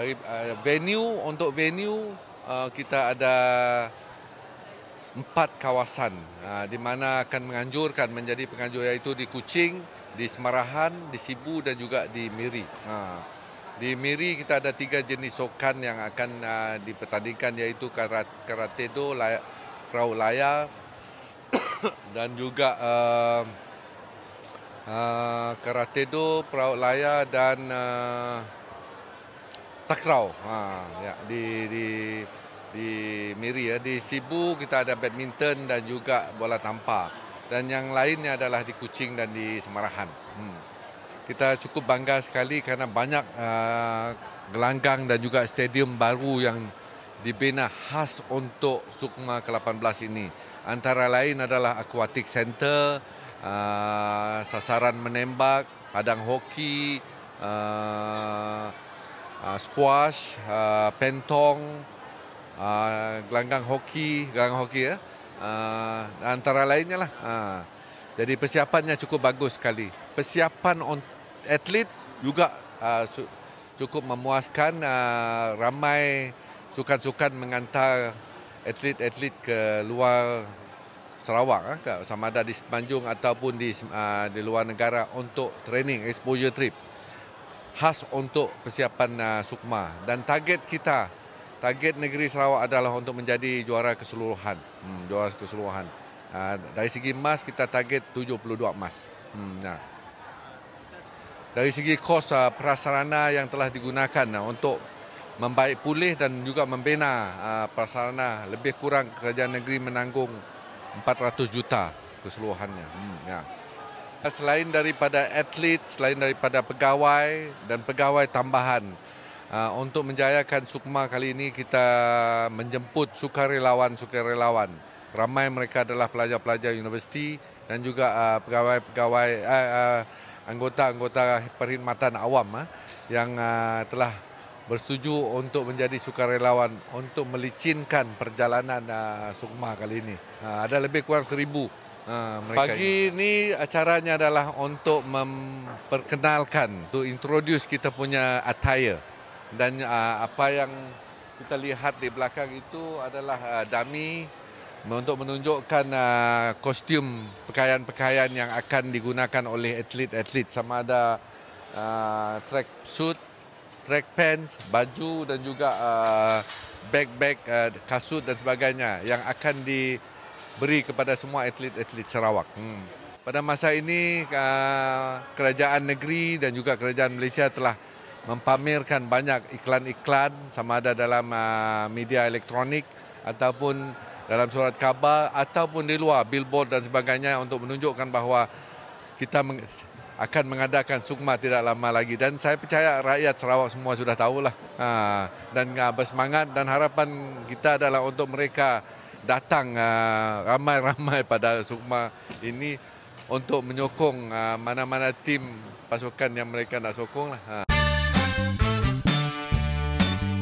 dari uh, venue untuk venue uh, kita ada empat kawasan uh, di mana akan menganjurkan menjadi penganjur iaitu di Kuching, di Semarahan, di Sibu dan juga di Miri. Uh, di Miri kita ada tiga jenis sokan yang akan uh, dipertandingkan iaitu karat, karate do, lay, perahu layar dan juga uh, uh, karate do, perahu layar dan uh, takraw ha ya di di di Miri ya di Sibu kita ada badminton dan juga bola tampar dan yang lainnya adalah di Kuching dan di Semarahan. Hmm. Kita cukup bangga sekali kerana banyak uh, gelanggang dan juga stadium baru yang dibina khas untuk Sukma ke-18 ini. Antara lain adalah Aquatic Centre, uh, sasaran menembak, padang hoki, uh, uh, squash, uh, pentong, uh, gelanggang hoki, gelanggang hoki ya. Uh, antara lainnya lah. Uh, jadi persiapannya cukup bagus sekali. Persiapan on atlet juga uh, cukup memuaskan uh, ramai sukan-sukan mengantar atlet-atlet ke luar Sarawak sama ada di Semenanjung ataupun di uh, di luar negara untuk training exposure trip khas untuk persiapan uh, Sukma dan target kita target negeri Sarawak adalah untuk menjadi juara keseluruhan hmm, juara keseluruhan uh, dari segi emas kita target 72 emas hmm, nah. dari segi kos uh, prasarana yang telah digunakan uh, untuk membaik pulih dan juga membina uh, prasarana lebih kurang kerajaan negeri menanggung 400 juta keseluruhannya hmm, ya Eh, selain daripada atlet, selain daripada pegawai dan pegawai tambahan. Eh, untuk menjayakan Sukma kali ini kita menjemput sukarelawan-sukarelawan. Ramai mereka adalah pelajar-pelajar universiti dan juga eh, pegawai-pegawai anggota-anggota perkhidmatan awam yang telah bersetuju untuk menjadi sukarelawan untuk melicinkan perjalanan Sukma kali ini. Ada lebih kurang seribu Ah, mereka pagi ini. ni acaranya adalah untuk memperkenalkan to introduce kita punya attire dan uh, apa yang kita lihat di belakang itu adalah uh, dummy untuk menunjukkan uh, kostum pakaian-pakaian yang akan digunakan oleh atlet-atlet sama ada uh, track suit, track pants, baju dan juga uh, bag-bag uh, kasut dan sebagainya yang akan di beri kepada semua atlet-atlet Sarawak. Hmm. Pada masa ini kerajaan negeri dan juga kerajaan Malaysia telah mempamerkan banyak iklan-iklan sama ada dalam uh, media elektronik ataupun dalam surat khabar ataupun di luar billboard dan sebagainya untuk menunjukkan bahawa kita akan mengadakan sukma tidak lama lagi dan saya percaya rakyat Sarawak semua sudah tahulah ha, dan uh, bersemangat dan harapan kita adalah untuk mereka datang uh, ramai-ramai pada Sukma ini untuk menyokong uh, mana-mana tim pasukan yang mereka nak sokong lah. Uh. Ah.